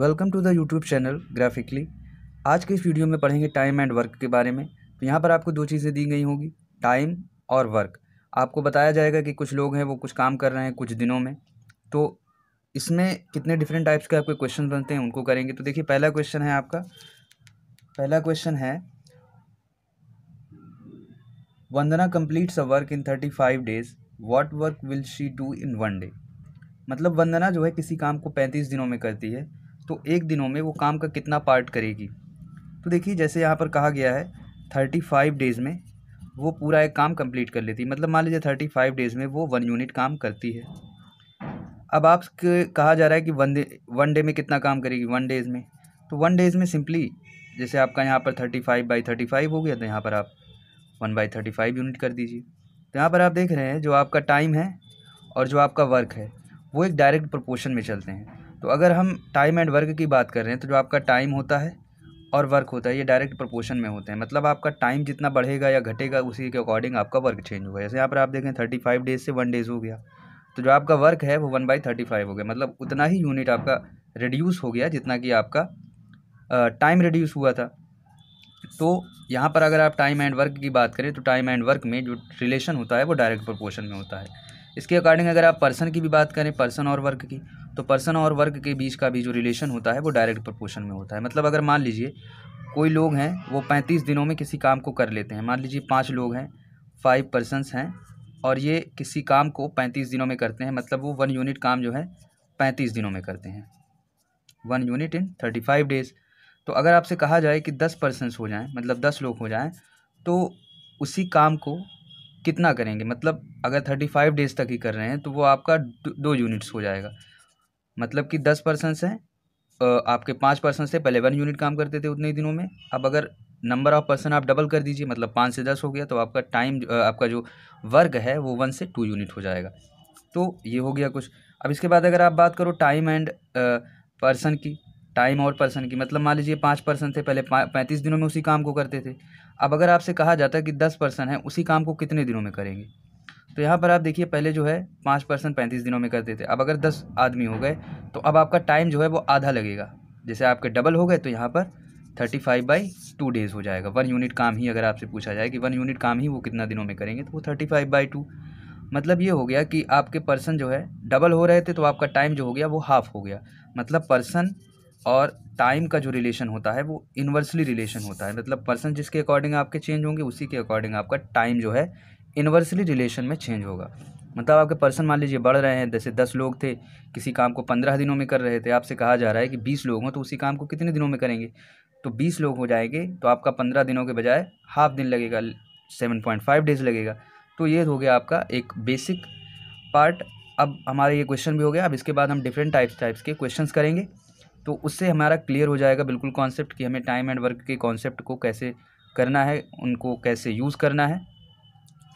welcome to the YouTube channel graphically आज के इस वीडियो में पढ़ेंगे टाइम एंड वर्क के बारे में तो यहाँ पर आपको दो चीज़ें दी गई होंगी टाइम और वर्क आपको बताया जाएगा कि कुछ लोग हैं वो कुछ काम कर रहे हैं कुछ दिनों में तो इसमें कितने डिफरेंट टाइप्स के आपके क्वेश्चन बनते हैं उनको करेंगे तो देखिए पहला क्वेश्चन है आपका पहला क्वेश्चन है Vandana completes a work in thirty five days what work will she do in one day मतलब वंदना जो है किसी काम को पैंतीस दिनों में करती है तो एक दिनों में वो काम का कितना पार्ट करेगी तो देखिए जैसे यहाँ पर कहा गया है थर्टी फाइव डेज़ में वो पूरा एक काम कंप्लीट कर लेती मतलब मान लीजिए थर्टी फाइव डेज़ में वो वन यूनिट काम करती है अब आप कहा जा रहा है कि वन डे वन डे में कितना काम करेगी वन डेज़ में तो वन डेज़ में सिंपली जैसे आपका यहाँ पर thirty five by thirty five हो गया तो यहाँ पर आप one by thirty five unit कर दीजिए तो यहाँ पर आप देख रहे हैं जो आपका टाइम है और जो आपका वर्क है वो एक डायरेक्ट प्रोपोर्शन में चलते हैं तो अगर हम टाइम एंड वर्क की बात कर रहे हैं तो जो आपका टाइम होता है और वर्क होता है ये डायरेक्ट प्रोपोर्शन में होते हैं मतलब आपका टाइम जितना बढ़ेगा या घटेगा उसी के अकॉर्डिंग आपका वर्क चेंज होगा जैसे यहाँ पर आप देखें थर्टी फाइव डेज से वन डेज़ हो गया तो जो आपका वर्क है वो वन बाई थर्टी फाइव हो गया मतलब उतना ही यूनिट आपका रिड्यूस हो गया जितना कि आपका टाइम रिड्यूस हुआ था तो यहाँ पर अगर आप टाइम एंड वर्क की बात करें तो टाइम एंड वर्क में जो रिलेशन होता है वो डायरेक्ट प्रोपोर्शन में होता है इसके अकॉर्डिंग अगर आप पर्सन की भी बात करें पर्सन और वर्क की तो पर्सन और वर्क के बीच का भी जो रिलेशन होता है वो डायरेक्ट प्रपोर्शन में होता है मतलब अगर मान लीजिए कोई लोग हैं वो पैंतीस दिनों में किसी काम को कर लेते हैं मान लीजिए पाँच लोग हैं फाइव पर्सनस हैं और ये किसी काम को पैंतीस दिनों में करते हैं मतलब वो वन यूनिट काम जो है पैंतीस दिनों में करते हैं one unit in thirty five days तो अगर आपसे कहा जाए कि दस पर्सनस हो जाएं मतलब दस लोग हो जाएं तो उसी काम को कितना करेंगे मतलब अगर थर्टी फाइव डेज़ तक ही कर रहे हैं तो वो आपका दो यूनिट्स हो जाएगा मतलब कि दस पर्सनस हैं आपके पाँच पर्सन से पहले वन यूनिट काम करते थे उतने ही दिनों में अब अगर नंबर ऑफ पर्सन आप डबल कर दीजिए मतलब पाँच से दस हो गया तो आपका टाइम आपका जो वर्क है वो वन से टू यूनिट हो जाएगा तो ये हो गया कुछ अब इसके बाद अगर आप बात करो टाइम एंड पर्सन की टाइम और पर्सन की मतलब मान लीजिए पाँच पर्सन थे पहले पैंतीस दिनों में उसी काम को करते थे अब अगर आपसे कहा जाता है कि दस पर्सन है उसी काम को कितने दिनों में करेंगे तो यहाँ पर आप देखिए पहले जो है पाँच पर्सन पैंतीस दिनों में करते थे अब अगर दस आदमी हो गए तो अब आपका टाइम जो है वो आधा लगेगा जैसे आपके डबल हो गए तो यहाँ पर thirty five by two days हो जाएगा वन यूनिट काम ही अगर आपसे पूछा जाए कि वन यूनिट काम ही वो कितना दिनों में करेंगे तो वो थर्टी फाइव बाई टू मतलब ये हो गया कि आपके पर्सन जो है डबल हो रहे थे तो आपका टाइम जो हो गया वो हाफ़ हो गया मतलब पर्सन और टाइम का जो रिलेशन होता है वो इन्वर्सली रिलेशन होता है मतलब पर्सन जिसके अकॉर्डिंग आपके चेंज होंगे उसी के अकॉर्डिंग आपका टाइम जो है इन्वर्सली रिलेशन में चेंज होगा मतलब आपके पर्सन मान लीजिए बढ़ रहे हैं जैसे दस लोग थे किसी काम को पंद्रह दिनों में कर रहे थे आपसे कहा जा रहा है कि बीस लोग हों तो उसी काम को कितने दिनों में करेंगे तो बीस लोग हो जाएंगे तो आपका पंद्रह दिनों के बजाय हाफ दिन लगेगा सेवन पॉइंट फाइव डेज़ लगेगा तो ये हो गया आपका एक बेसिक पार्ट अब हमारा ये क्वेश्चन भी हो गया अब इसके बाद हम डिफरेंट टाइप्स टाइप्स के क्वेश्चंस करेंगे तो उससे हमारा क्लियर हो जाएगा बिल्कुल कॉन्सेप्ट कि हमें टाइम एंड वर्क के कॉन्सेप्ट को कैसे करना है उनको कैसे यूज़ करना है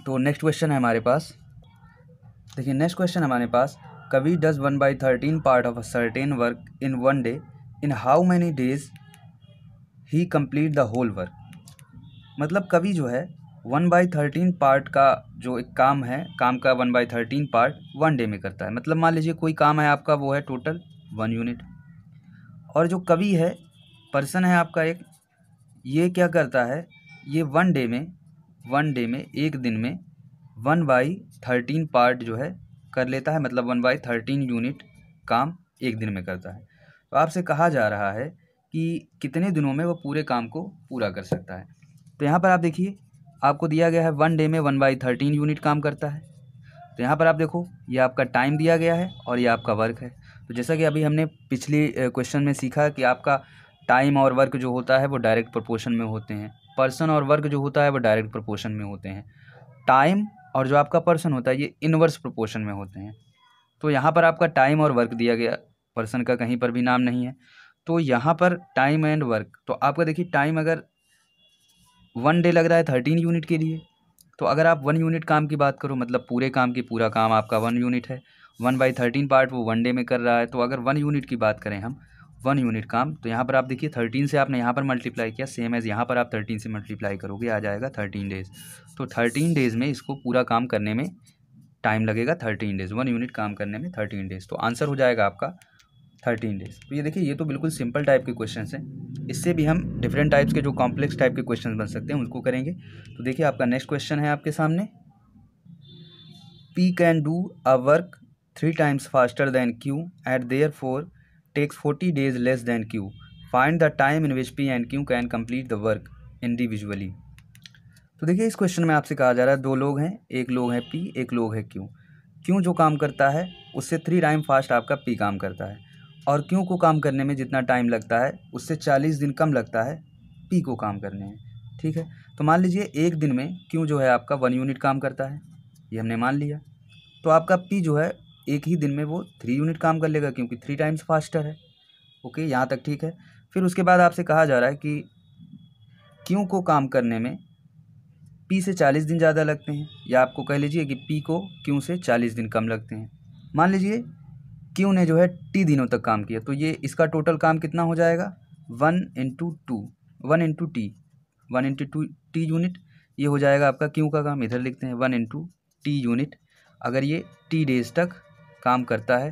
तो नेक्स्ट क्वेश्चन है हमारे पास देखिए नेक्स्ट क्वेश्चन हमारे पास Kavi does one by thirteen part of a certain work in one day in how many days he complete the whole work मतलब कवि जो है वन बाई थर्टीन पार्ट का जो एक काम है काम का one by thirteen part one day में करता है मतलब मान लीजिए कोई काम है आपका वो है टोटल वन यूनिट और जो कवि है पर्सन है आपका एक ये क्या करता है ये वन डे में वन डे में एक दिन में वन बाई थर्टीन पार्ट जो है कर लेता है मतलब वन बाई थर्टीन यूनिट काम एक दिन में करता है तो आपसे कहा जा रहा है कि कितने दिनों में वो पूरे काम को पूरा कर सकता है तो यहाँ पर आप देखिए आपको दिया गया है वन डे में वन बाई थर्टीन यूनिट काम करता है तो यहाँ पर आप देखो ये आपका टाइम दिया गया है और ये आपका वर्क है तो जैसा कि अभी हमने पिछली क्वेश्चन में सीखा कि आपका टाइम और वर्क जो होता है वो डायरेक्ट प्रपोर्शन में होते हैं पर्सन और वर्क जो होता है वो डायरेक्ट प्रपोर्शन में होते हैं टाइम और जो आपका पर्सन होता है ये इनवर्स प्रपोर्शन में होते हैं तो यहाँ पर आपका टाइम और वर्क दिया गया पर्सन का कहीं पर भी नाम नहीं है तो यहाँ पर टाइम एंड वर्क तो आपका देखिए टाइम अगर वन डे लग रहा है थर्टीन यूनिट के लिए तो अगर आप वन यूनिट काम की बात करो मतलब पूरे काम की पूरा काम आपका वन यूनिट है वन बाई थर्टीन पार्ट वो वन डे में कर रहा है तो अगर वन यूनिट की बात करें हम वन यूनिट काम तो यहाँ पर आप देखिए थर्टीन से आपने यहाँ पर मल्टीप्लाई किया सेम एज़ यहाँ पर आप थर्टीन से मल्टीप्लाई करोगे आ जाएगा थर्टीन डेज़ तो थर्टीन डेज़ में इसको पूरा काम करने में टाइम लगेगा थर्टीन डेज़ वन यूनिट काम करने में थर्टीन डेज़ तो आंसर हो जाएगा आपका थर्टीन डेज़ तो ये देखिए ये तो बिल्कुल सिंपल टाइप के क्वेश्चन हैं इससे भी हम डिफरेंट टाइप्स के जो कॉम्प्लेक्स टाइप के क्वेश्चन बन सकते हैं उनको करेंगे तो देखिए आपका नेक्स्ट क्वेश्चन है आपके सामने P can do a work three times faster than Q at therefore takes forty days less than Q find the time in which P and Q can complete the work individually तो देखिए इस question में आपसे कहा जा रहा है दो लोग हैं एक लोग हैं पी एक लोग है क्यू क्यों जो काम करता है उससे थ्री टाइम फास्ट आपका पी काम करता है और क्यों को काम करने में जितना टाइम लगता है उससे चालीस दिन कम लगता है पी को काम करने में ठीक है तो मान लीजिए एक दिन में क्यों जो है आपका वन यूनिट काम करता है ये हमने मान लिया तो आपका पी जो है एक ही दिन में वो थ्री यूनिट काम कर लेगा क्योंकि थ्री टाइम्स फास्टर है ओके यहाँ तक ठीक है फिर उसके बाद आपसे कहा जा रहा है कि क्यों को काम करने में पी से चालीस दिन ज़्यादा लगते हैं या आपको कह लीजिए कि पी को क्यों से चालीस दिन कम लगते हैं मान लीजिए क्यों ने जो है टी दिनों तक काम किया तो ये इसका टोटल काम कितना हो जाएगा one into two one into T one into two T unit ये हो जाएगा आपका क्यों का काम इधर लिखते हैं वन इंटू टी यूनिट अगर ये टी डेज तक काम करता है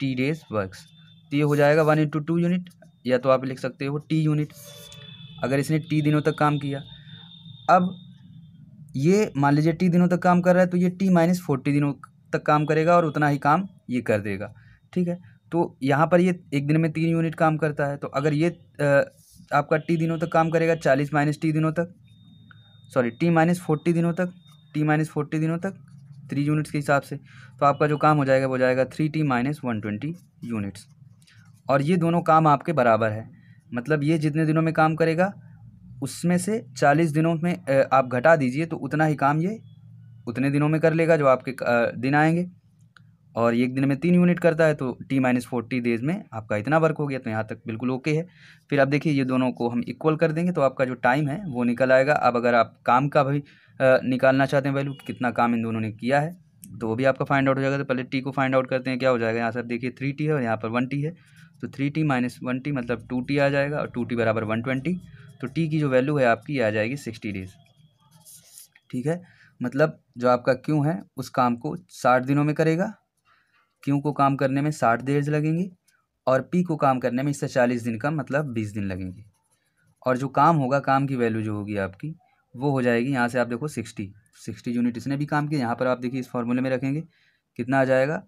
टी डेज वर्क्स तो ये हो जाएगा वन इंटू टू यूनिट या तो आप लिख सकते हो टी यूनिट अगर इसने टी दिनों तक काम किया अब ये मान लीजिए टी दिनों तक काम कर रहा है तो ये टी माइनस फोर्टी दिनों तक काम करेगा और उतना ही काम ये कर देगा ठीक है तो यहाँ पर ये एक दिन में तीन यूनिट काम करता है तो अगर ये आपका टी दिनों तक काम करेगा चालीस माइनस टी दिनों तक सॉरी टी माइनस फोर्टी दिनों तक टी माइनस फोर्टी दिनों तक थ्री यूनिट्स के हिसाब से तो आपका जो काम हो जाएगा वो जाएगा three T minus one twenty units और ये दोनों काम आपके बराबर है मतलब ये जितने दिनों में काम करेगा उसमें से चालीस दिनों में आप घटा दीजिए तो उतना ही काम ये उतने दिनों में कर लेगा जो आपके दिन आएंगे और एक दिन में तीन यूनिट करता है तो टी माइनस फोर्टी डेज में आपका इतना वर्क हो गया तो यहाँ तक बिल्कुल ओके है फिर आप देखिए ये दोनों को हम इक्वल कर देंगे तो आपका जो टाइम है वो निकल आएगा अब अगर आप काम का भी निकालना चाहते हैं वैल्यू कितना काम इन दोनों ने किया है तो वो भी आपका फाइंड आउट हो जाएगा तो पहले टी को फाइंड आउट करते हैं क्या हो जाएगा यहाँ सर देखिए थ्री टी है और यहाँ पर वन टी है तो three T minus one T मतलब टू टी आ जाएगा और टू टी बराबर वन ट्वेंटी तो टी की जो वैल्यू है आपकी आ जाएगी सिक्सटी डेज ठीक है मतलब जो आपका क्यों है उस काम को साठ दिनों में करेगा क्यों को काम करने में साठ डेज लगेंगी और पी को काम करने में इससे चालीस दिन का मतलब बीस दिन लगेंगे और जो काम होगा काम की वैल्यू जो होगी आपकी वो हो जाएगी यहाँ से आप देखो सिक्सटी सिक्सटी यूनिट इसने भी काम किया यहाँ पर आप देखिए इस फॉर्मूले में रखेंगे कितना आ जाएगा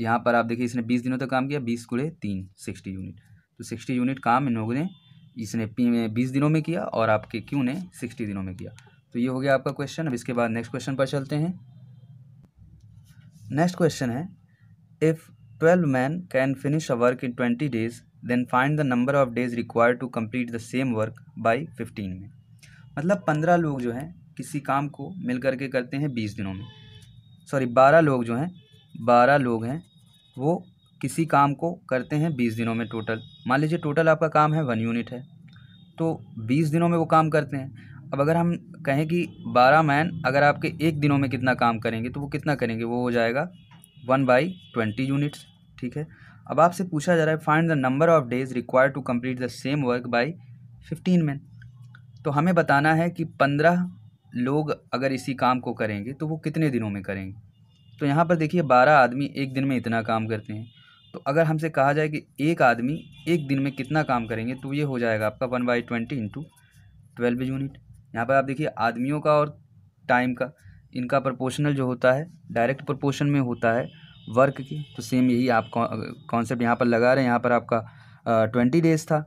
यहाँ पर आप देखिए इसने बीस दिनों तक काम किया बीस कुड़े तीन सिक्सटी यूनिट तो सिक्सटी यूनिट काम इन लोगों ने इसने बीस दिनों में किया और आपके क्यों ने सिक्सटी दिनों में किया तो ये हो गया आपका क्वेश्चन अब इसके बाद नेक्स्ट क्वेश्चन पर चलते हैं नेक्स्ट क्वेश्चन है if twelve man can finish a work in twenty days then find the number of days required to complete the same work by fifteen men मतलब पंद्रह लोग जो हैं किसी काम को मिल कर के करते हैं बीस दिनों में सॉरी बारह लोग जो हैं बारह लोग हैं वो किसी काम को करते हैं बीस दिनों में टोटल मान लीजिए टोटल आपका काम है वन यूनिट है तो बीस दिनों में वो काम करते हैं अब अगर हम कहें कि बारह मैन अगर आपके एक दिनों में कितना काम करेंगे तो वो कितना करेंगे वो हो जाएगा वन बाई ट्वेंटी यूनिट्स ठीक है अब आपसे पूछा जा रहा है find the number of days required to complete the same work by fifteen man तो हमें बताना है कि पंद्रह लोग अगर इसी काम को करेंगे तो वो कितने दिनों में करेंगे तो यहाँ पर देखिए बारह आदमी एक दिन में इतना काम करते हैं तो अगर हमसे कहा जाए कि एक आदमी एक दिन में कितना काम करेंगे तो ये हो जाएगा आपका one by twenty into twelve unit यहाँ पर आप देखिए आदमियों का और टाइम का इनका प्रोपोर्शनल जो होता है डायरेक्ट प्रोपोर्शन में होता है वर्क की तो सेम यही आप कॉन्सेप्ट यहाँ पर लगा रहे हैं यहाँ पर आपका ट्वेंटी डेज था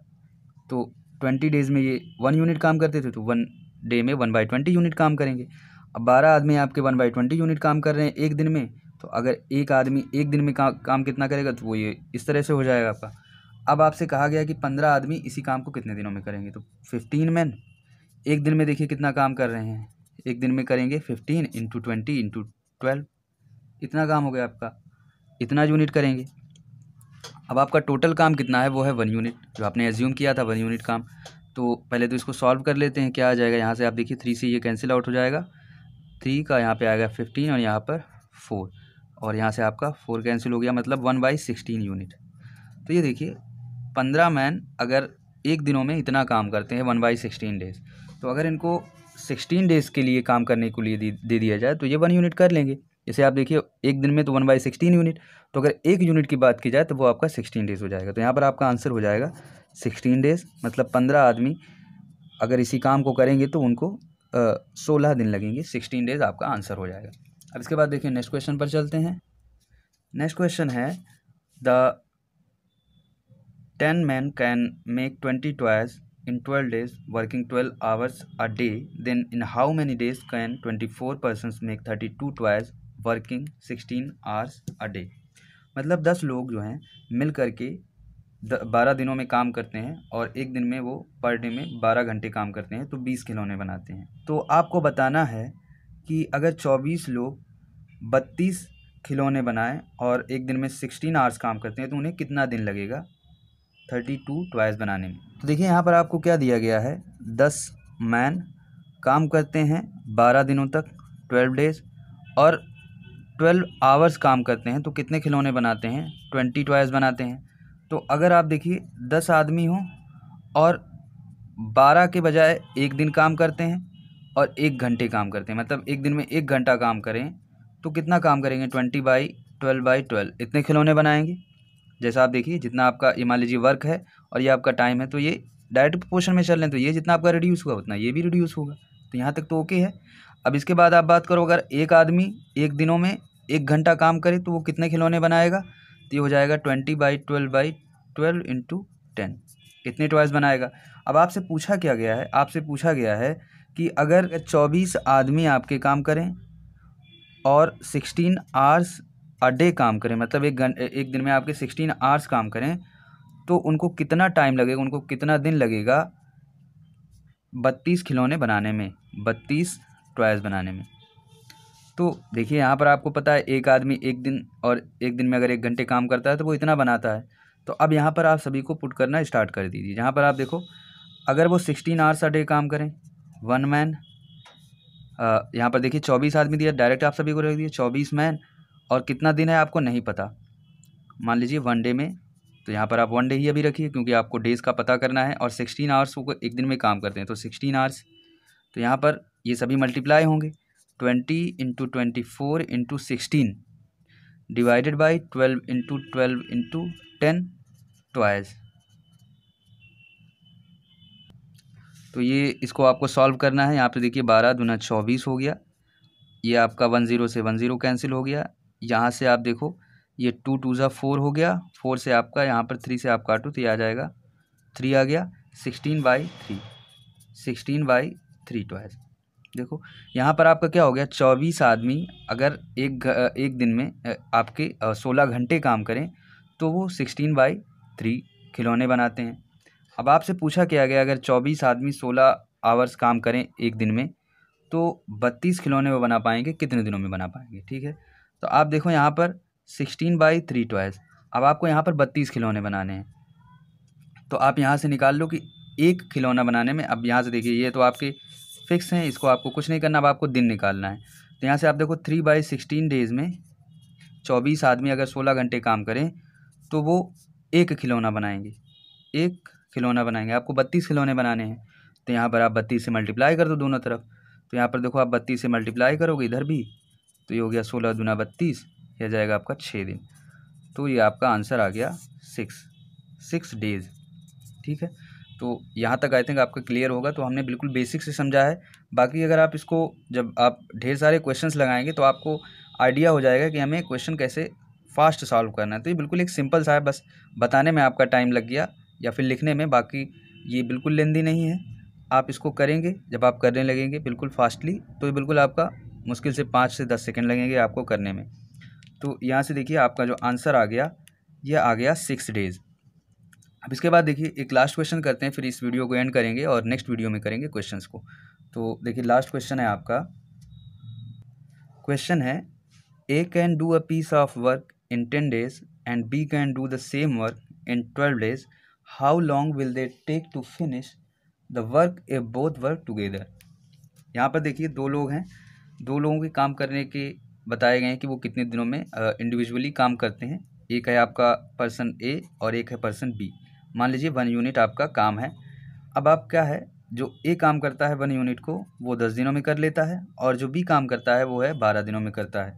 तो ट्वेंटी डेज़ में ये वन यूनिट काम करते थे तो वन डे में वन बाई ट्वेंटी यूनिट काम करेंगे अब बारह आदमी आपके वन बाई ट्वेंटी यूनिट काम कर रहे हैं एक दिन में तो अगर एक आदमी एक दिन में का, काम कितना करेगा तो वो ये इस तरह से हो जाएगा आपका अब आपसे कहा गया कि पंद्रह आदमी इसी काम को कितने दिनों में करेंगे तो फिफ्टीन मैन एक दिन में देखिए कितना काम कर रहे हैं एक दिन में करेंगे fifteen into twenty into twelve इतना काम हो गया आपका इतना यूनिट करेंगे अब आपका टोटल काम कितना है वो है वन यूनिट जो आपने एज्यूम किया था वन यूनिट काम तो पहले तो इसको सॉल्व कर लेते हैं क्या आ जाएगा यहाँ से आप देखिए थ्री से ये कैंसिल आउट हो जाएगा थ्री का यहाँ पे आएगा फिफ्टीन और यहाँ पर फोर और यहाँ से आपका फोर कैंसिल हो गया मतलब वन बाई सिक्सटीन यूनिट तो ये देखिए पंद्रह मैन अगर एक दिनों में इतना काम करते हैं वन बाई सिक्सटीन डेज़ तो अगर इनको सिक्सटीन डेज़ के लिए काम करने के लिए दे दिया जाए तो ये वन यूनिट कर लेंगे जैसे आप देखिए एक दिन में तो वन बाई सिक्सटीन यूनिट तो अगर एक यूनिट की बात की जाए तो वो आपका सिक्सटीन डेज़ हो जाएगा तो यहाँ पर आपका आंसर हो जाएगा सिक्सटीन डेज़ मतलब पंद्रह आदमी अगर इसी काम को करेंगे तो उनको सोलह दिन लगेंगे सिक्सटीन डेज़ आपका आंसर हो जाएगा अब इसके बाद देखिए नेक्स्ट क्वेश्चन पर चलते हैं नेक्स्ट क्वेश्चन है the ten man can make twenty toys days working twelve hours a day then in how many days can twenty four person make thirty two toys working sixteen hours a day मतलब दस लोग जो हैं मिल कर के बारह दिनों में काम करते हैं और एक दिन में वो पर डे में बारह घंटे काम करते हैं तो बीस खिलौने बनाते हैं तो आपको बताना है कि अगर चौबीस लोग बत्तीस खिलौने बनाएं और एक दिन में सिक्सटीन आवर्स काम करते हैं तो उन्हें कितना दिन लगेगा थर्टी टू ट्वाइस बनाने में तो देखिए यहाँ पर आपको क्या दिया गया है दस मैन काम करते हैं बारह दिनों तक ट्वेल्व डेज और ट्वेल्व आवर्स काम करते हैं तो कितने खिलौने बनाते हैं ट्वेंटी टॉयज़ बनाते हैं तो अगर आप देखिए दस आदमी हों और बारह के बजाय एक दिन काम करते हैं और एक घंटे काम करते हैं मतलब एक दिन में एक घंटा काम करें तो कितना काम करेंगे twenty by twelve by twelve इतने खिलौने बनाएंगे जैसा आप देखिए जितना आपका ये मान लीजिए वर्क है और ये आपका टाइम है तो ये डायरेक्ट प्रोपोर्शन में चल रहे हैं तो ये जितना आपका रिड्यूस हुआ उतना ये भी रिड्यूस होगा तो यहाँ तक तो ओके है अब इसके बाद आप बात करो अगर एक आदमी एक दिनों में एक घंटा काम करे तो वो कितने खिलौने बनाएगा तो ये हो जाएगा twenty by twelve by twelve into ten कितने टॉयज़ बनाएगा अब आपसे पूछा क्या गया है आपसे पूछा गया है कि अगर चौबीस आदमी आपके काम करें और सिक्सटीन आवर्स अ डे काम करें मतलब एक घंटे एक दिन में आपके सिक्सटीन आवर्स काम करें तो उनको कितना टाइम लगेगा उनको कितना दिन लगेगा बत्तीस खिलौने बनाने में बत्तीस टॉयस बनाने में तो देखिए यहाँ पर आपको पता है एक आदमी एक दिन और एक दिन में अगर एक घंटे काम करता है तो वो इतना बनाता है तो अब यहाँ पर आप सभी को पुट करना स्टार्ट कर दीजिए जहाँ पर आप देखो अगर वो सिक्सटीन आवर्स अ डे काम करें वन मैन यहाँ पर देखिए चौबीस आदमी दिया डायरेक्ट आप सभी को रख दिए चौबीस मैन और कितना दिन है आपको नहीं पता मान लीजिए वन डे में तो यहाँ पर आप वन डे ही अभी रखिए क्योंकि आपको डेज़ का पता करना है और सिक्सटीन आवर्स वो एक दिन में काम करते हैं तो सिक्सटीन आवर्स तो यहाँ पर ये सभी मल्टीप्लाई होंगे twenty into twenty four into sixteen divided by twelve into twelve into ten twice तो ये इसको आपको सॉल्व करना है यहाँ पे देखिए बारह दुना चौबीस हो गया ये आपका वन ज़ीरो से वन ज़ीरो कैंसिल हो गया यहाँ से आप देखो ये टू टू ज़ा फोर हो गया फोर से आपका यहाँ पर थ्री से आप काटो तो ये आ जाएगा थ्री आ गया sixteen by three sixteen by three twice देखो यहाँ पर आपका क्या हो गया चौबीस आदमी अगर एक एक दिन में आपके सोलह घंटे काम करें तो वो सिक्सटीन बाई थ्री खिलौने बनाते हैं अब आपसे पूछा क्या गया अगर चौबीस आदमी सोलह आवर्स काम करें एक दिन में तो बत्तीस खिलौने वो बना पाएंगे कितने दिनों में बना पाएंगे ठीक है तो आप देखो यहाँ पर सिक्सटीन बाई थ्री टॉयज़ अब आपको यहाँ पर बत्तीस खिलौने बनाने हैं तो आप यहाँ से निकाल लो कि एक खिलौना बनाने में अब यहाँ से देखिए ये तो आपके फिक्स हैं इसको आपको कुछ नहीं करना अब आपको दिन निकालना है तो यहाँ से आप देखो थ्री बाई सिक्सटीन डेज़ में चौबीस आदमी अगर सोलह घंटे काम करें तो वो एक खिलौना बनाएंगे एक खिलौना बनाएंगे आपको बत्तीस खिलौने बनाने हैं तो यहाँ पर आप बत्तीस से मल्टीप्लाई कर दो दोनों तरफ तो यहाँ पर देखो आप बत्तीस से मल्टीप्लाई करोगे इधर भी तो ये हो गया सोलह दूना बत्तीस यह जाएगा आपका छः दिन तो ये आपका आंसर आ गया सिक्स सिक्स डेज़ ठीक है तो यहाँ तक आई थिंक आपका क्लियर होगा तो हमने बिल्कुल बेसिक से समझा है बाकी अगर आप इसको जब आप ढेर सारे क्वेश्चंस लगाएंगे तो आपको आइडिया हो जाएगा कि हमें क्वेश्चन कैसे फास्ट सॉल्व करना है तो ये बिल्कुल एक सिंपल सा है बस बताने में आपका टाइम लग गया या फिर लिखने में बाकी ये बिल्कुल लेंदी नहीं है आप इसको करेंगे जब आप करने लगेंगे बिल्कुल फास्टली तो ये बिल्कुल आपका मुश्किल से पाँच से दस सेकेंड लगेंगे आपको करने में तो यहाँ से देखिए आपका जो आंसर आ गया यह आ गया सिक्स डेज़ अब इसके बाद देखिए एक लास्ट क्वेश्चन करते हैं फिर इस वीडियो को एंड करेंगे और नेक्स्ट वीडियो में करेंगे क्वेश्चंस को तो देखिए लास्ट क्वेश्चन है आपका क्वेश्चन है A can do a piece of work in ten days and B can do the same work in twelve days how long will they take to finish the work A both work together यहाँ पर देखिए दो लोग हैं दो लोगों के काम करने के बताए गए हैं कि वो कितने दिनों में इंडिविजुअली काम करते हैं एक है आपका पर्सन ए और एक है पर्सन बी मान लीजिए वन यूनिट आपका काम है अब आप क्या है जो ए काम करता है वन यूनिट को वो दस दिनों में कर लेता है और जो बी काम करता है वो है बारह दिनों में करता है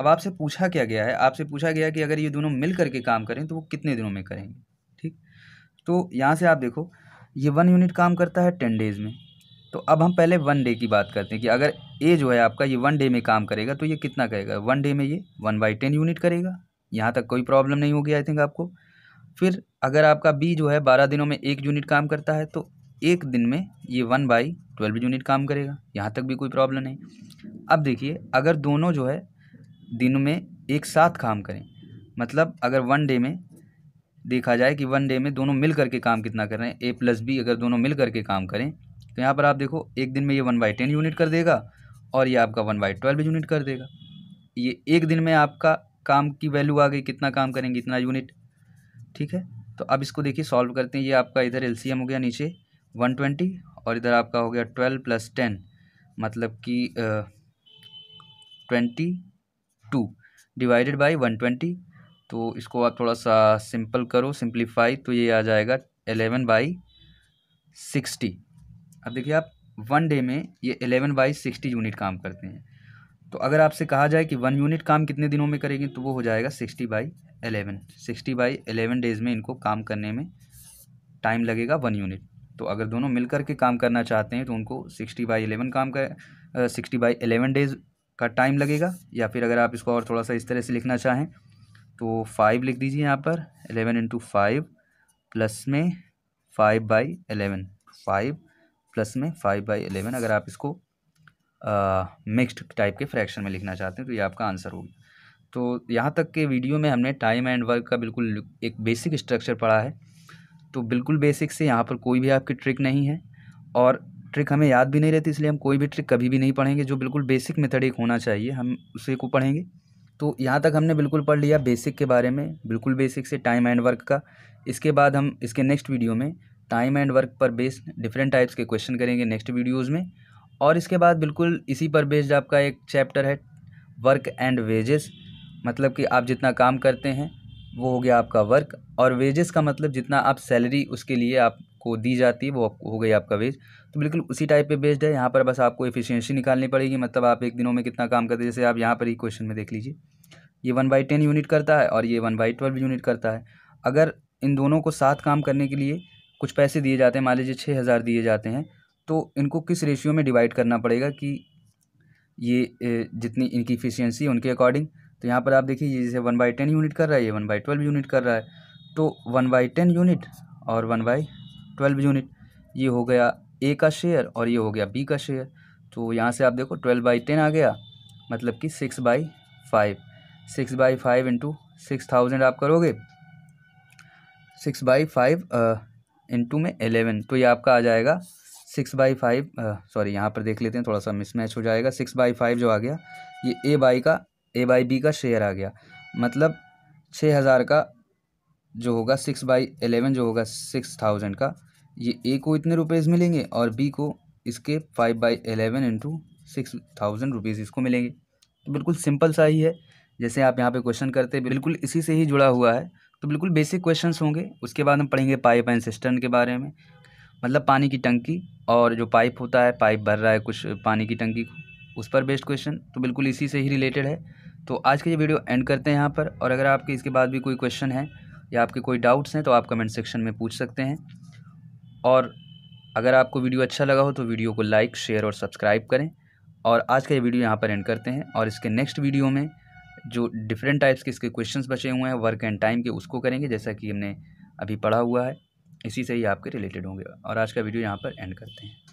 अब आपसे पूछा क्या गया है आपसे पूछा गया कि अगर ये दोनों मिल करके काम करें तो वो कितने दिनों में करेंगे ठीक तो यहाँ से आप देखो ये वन यूनिट काम करता है टेन डेज़ में तो अब हम पहले वन डे की बात करते हैं कि अगर ए जो है आपका ये वन डे में काम करेगा तो ये कितना करेगा वन डे में ये वन बाई टेन यूनिट करेगा यहाँ तक कोई प्रॉब्लम नहीं होगी आई थिंक आपको फिर अगर आपका बी जो है बारह दिनों में एक यूनिट काम करता है तो एक दिन में ये वन बाई ट्वेल्व यूनिट काम करेगा यहाँ तक भी कोई प्रॉब्लम नहीं अब देखिए अगर दोनों जो है दिन में एक साथ काम करें मतलब अगर वन डे में देखा जाए कि वन डे में दोनों मिल करके काम कितना कर रहे हैं ए प्लस बी अगर दोनों मिल करके काम करें तो यहाँ पर आप देखो एक दिन में ये वन बाई टेन यूनिट कर देगा और ये आपका वन बाई ट्वेल्व यूनिट कर देगा ये एक दिन में आपका काम की वैल्यू आ गई कितना काम करेंगे इतना यूनिट ठीक है तो अब इसको देखिए सॉल्व करते हैं ये आपका इधर एल हो गया नीचे वन ट्वेंटी और इधर आपका हो गया ट्वेल्व प्लस टेन मतलब कि twenty two divided by one twenty तो इसको आप थोड़ा सा सिंपल करो सिंप्लीफाई तो ये आ जाएगा एलेवन बाई सिक्सटी अब देखिए आप वन डे में ये एलेवन बाई सिक्सटी यूनिट काम करते हैं तो अगर आपसे कहा जाए कि वन यूनिट काम कितने दिनों में करेंगे तो वो हो जाएगा sixty by eleven sixty by eleven days में इनको काम करने में टाइम लगेगा वन यूनिट तो अगर दोनों मिल के काम करना चाहते हैं तो उनको सिक्सटी बाई एलेवन काम कर सिक्सटी बाई एलेवन डेज़ का टाइम लगेगा या फिर अगर आप इसको और थोड़ा सा इस तरह से लिखना चाहें तो फाइव लिख दीजिए यहाँ पर एलेवन इंटू फाइव प्लस में five by eleven five plus में फाइव बाई एलेवन अगर आप इसको मिक्स्ड टाइप के फ्रैक्शन में लिखना चाहते हैं तो ये आपका आंसर होगा तो यहाँ तक के वीडियो में हमने टाइम एंड वर्क का बिल्कुल एक बेसिक स्ट्रक्चर पढ़ा है तो बिल्कुल बेसिक से यहाँ पर कोई भी आपकी ट्रिक नहीं है और ट्रिक हमें याद भी नहीं रहती इसलिए हम कोई भी ट्रिक कभी भी नहीं पढ़ेंगे जो बिल्कुल बेसिक मेथड एक होना चाहिए हम उसे को पढ़ेंगे तो यहाँ तक हमने बिल्कुल पढ़ लिया बेसिक के बारे में बिल्कुल बेसिक से टाइम एंड वर्क का इसके बाद हम इसके नेक्स्ट वीडियो में टाइम एंड वर्क पर बेस्ड डिफरेंट टाइप्स के क्वेश्चन करेंगे नेक्स्ट वीडियोज़ में और इसके बाद बिल्कुल इसी पर बेस्ड आपका एक चैप्टर है वर्क एंड वेजेस मतलब कि आप जितना काम करते हैं वो हो गया आपका वर्क और वेजेस का मतलब जितना आप सैलरी उसके लिए आपको दी जाती है वो हो गई आपका वेज तो बिल्कुल उसी टाइप पे बेस्ड है यहाँ पर बस आपको एफिशिएंसी निकालनी पड़ेगी मतलब आप एक दिनों में कितना काम करते हैं जैसे आप यहाँ पर ही क्वेश्चन में देख लीजिए ये वन बाई टेन यूनिट करता है और ये वन बाई ट्वेल्व यूनिट करता है अगर इन दोनों को साथ काम करने के लिए कुछ पैसे दिए जाते हैं मान लीजिए छः हज़ार दिए जाते हैं तो इनको किस रेशियो में डिवाइड करना पड़ेगा कि ये जितनी इनकी एफिशियंसी उनके अकॉर्डिंग तो यहाँ पर आप देखिए जैसे वन बाई टेन यूनिट कर रहा है ये वन बाई ट्वेल्व यूनिट कर रहा है तो वन बाई टेन यूनिट और वन बाई ट्वेल्व यूनिट ये हो गया ए का शेयर और ये हो गया बी का शेयर तो यहाँ से आप देखो ट्वेल्व बाई टेन आ गया मतलब कि six by five six by five into six thousand आप करोगे सिक्स बाई फाइव इंटू में एलेवन तो ये आपका आ जाएगा सिक्स बाई फाइव सॉरी यहाँ पर देख लेते हैं थोड़ा सा मिसमैच हो जाएगा सिक्स बाई फाइव जो आ गया ये ए बाई का ए बाई बी का शेयर आ गया मतलब छः हज़ार का जो होगा सिक्स बाई एलेवन जो होगा सिक्स थाउजेंड का ये ए को इतने रुपीज़ मिलेंगे और बी को इसके five by eleven into six thousand rupees इसको मिलेंगे तो बिल्कुल सिंपल सा ही है जैसे आप यहाँ पे क्वेश्चन करते हैं बिल्कुल इसी से ही जुड़ा हुआ है तो बिल्कुल बेसिक क्वेश्चंस होंगे उसके बाद हम पढ़ेंगे पाइप एंड सिस्टर्न के बारे में मतलब पानी की टंकी और जो पाइप होता है पाइप भर रहा है कुछ पानी की टंकी को उस पर बेस्ड क्वेश्चन तो बिल्कुल इसी से ही रिलेटेड है तो आज का ये वीडियो एंड करते हैं यहाँ पर और अगर आपके इसके बाद भी कोई क्वेश्चन है या आपके कोई डाउट्स हैं तो आप कमेंट सेक्शन में पूछ सकते हैं और अगर आपको वीडियो अच्छा लगा हो तो वीडियो को लाइक शेयर और सब्सक्राइब करें और आज का ये वीडियो यहाँ पर एंड करते हैं और इसके नेक्स्ट वीडियो में जो डिफरेंट टाइप्स के इसके क्वेश्चंस बचे हुए हैं वर्क एंड टाइम के उसको करेंगे जैसा कि हमने अभी पढ़ा हुआ है इसी से ही आपके रिलेटेड होंगे और आज का वीडियो यहाँ पर एंड करते हैं